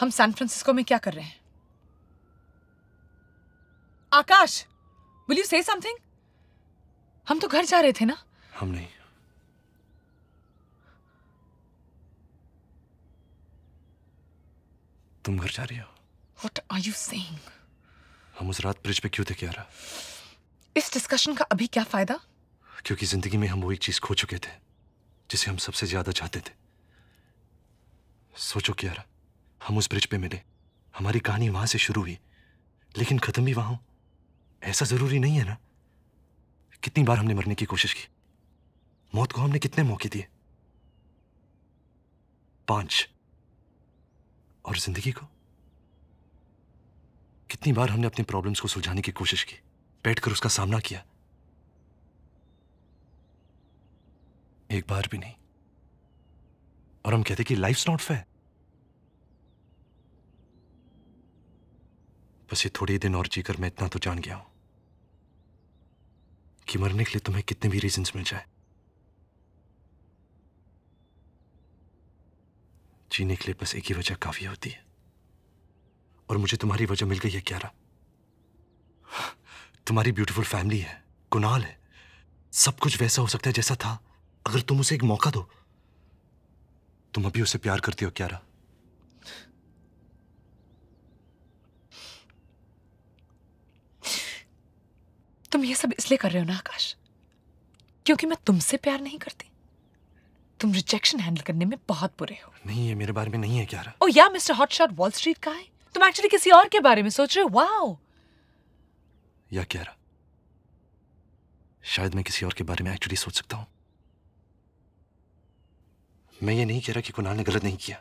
हम San Francisco में क्या कर रहे हैं Akash will you say something हम तो घर जा रहे थे ना हम नहीं तुम घर जा रही हो वट आर यू सेइंग हम उस रात ब्रिज पे क्यों थे क्या इस डिस्कशन का अभी क्या फायदा क्योंकि जिंदगी में हम वो एक चीज खो चुके थे जिसे हम सबसे ज्यादा चाहते थे सोचो क्यारा हम उस ब्रिज पे मिले हमारी कहानी वहां से शुरू हुई लेकिन खत्म भी वहां ऐसा जरूरी नहीं है ना कितनी बार हमने मरने की कोशिश की मौत को हमने कितने मौके दिए पांच और जिंदगी को कितनी बार हमने अपने प्रॉब्लम्स को सुलझाने की कोशिश की बैठकर उसका सामना किया एक बार भी नहीं और हम कहते कि लाइफ नॉट फेयर बस ये थोड़े दिन और जीकर मैं इतना तो जान गया हूं कि मरने के लिए तुम्हें कितने भी रीजंस मिल जाए जीने के लिए बस एक ही वजह काफी होती है और मुझे तुम्हारी वजह मिल गई है क्यारा तुम्हारी ब्यूटीफुल फैमिली है कुनाल है सब कुछ वैसा हो सकता है जैसा था अगर तुम उसे एक मौका दो तुम अभी उसे प्यार करती हो क्यारा तुम ये सब इसलिए कर रहे हो ना आकाश क्योंकि मैं तुमसे प्यार नहीं करती तुम रिजेक्शन हैंडल करने में बहुत बुरे हो नहीं ये मेरे बारे में नहीं है क्यारा ओ या मिस्टर हॉटशॉट वॉल स्ट्रीट का है तुम एक्चुअली किसी और के बारे में सोच रहे हो वाओ या रहा? शायद मैं किसी और के बारे में एक्चुअली सोच सकता हूं मैं ये नहीं कह रहा कि कुणाल ने गलत नहीं किया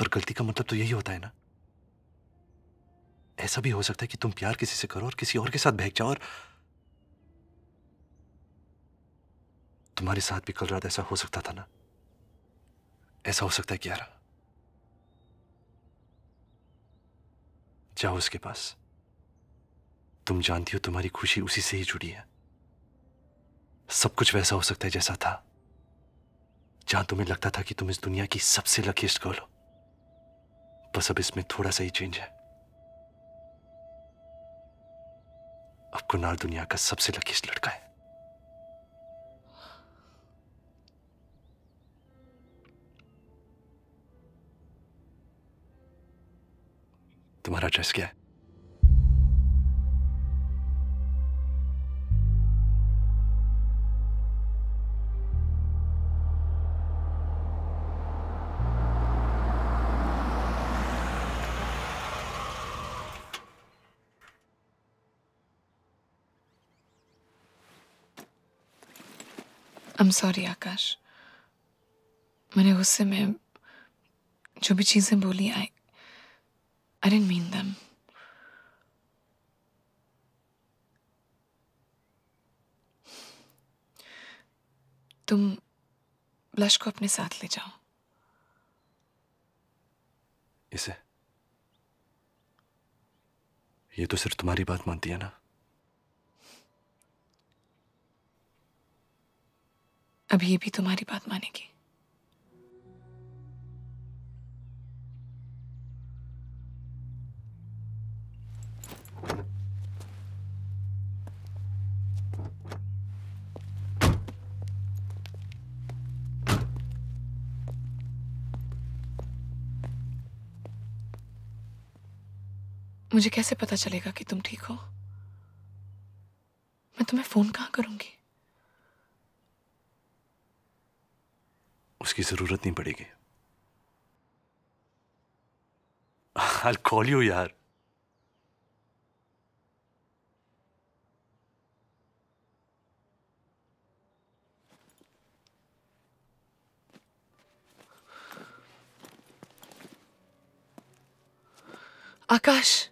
पर गलती का मतलब तो यही होता है ना ऐसा भी हो सकता है कि तुम प्यार किसी से करो और किसी और के साथ बहक जाओ और तुम्हारे साथ भी कल रात ऐसा हो सकता था ना ऐसा हो सकता है क्यारा जाओ उसके पास तुम जानती हो तुम्हारी खुशी उसी से ही जुड़ी है सब कुछ वैसा हो सकता है जैसा था जहां तुम्हें लगता था कि तुम इस दुनिया की सबसे लकीस्ट गर्ल हो बस अब इसमें थोड़ा सा ही चेंज है कुनाल दुनिया का सबसे लकीस्ट लड़का है तुम्हारा ड्रेस क्या है आई एम सॉरी आकाश मैंने गुस्से में जो भी चीज़ें बोली आई आई डेंट मीन दम तुम ब्लश को अपने साथ ले जाओ इसे ये तो सिर्फ तुम्हारी बात मानती है ना अब ये भी तुम्हारी बात मानेगी मुझे कैसे पता चलेगा कि तुम ठीक हो मैं तुम्हें फोन कहां करूंगी उसकी जरूरत नहीं पड़ेगी I'll call you यार आकाश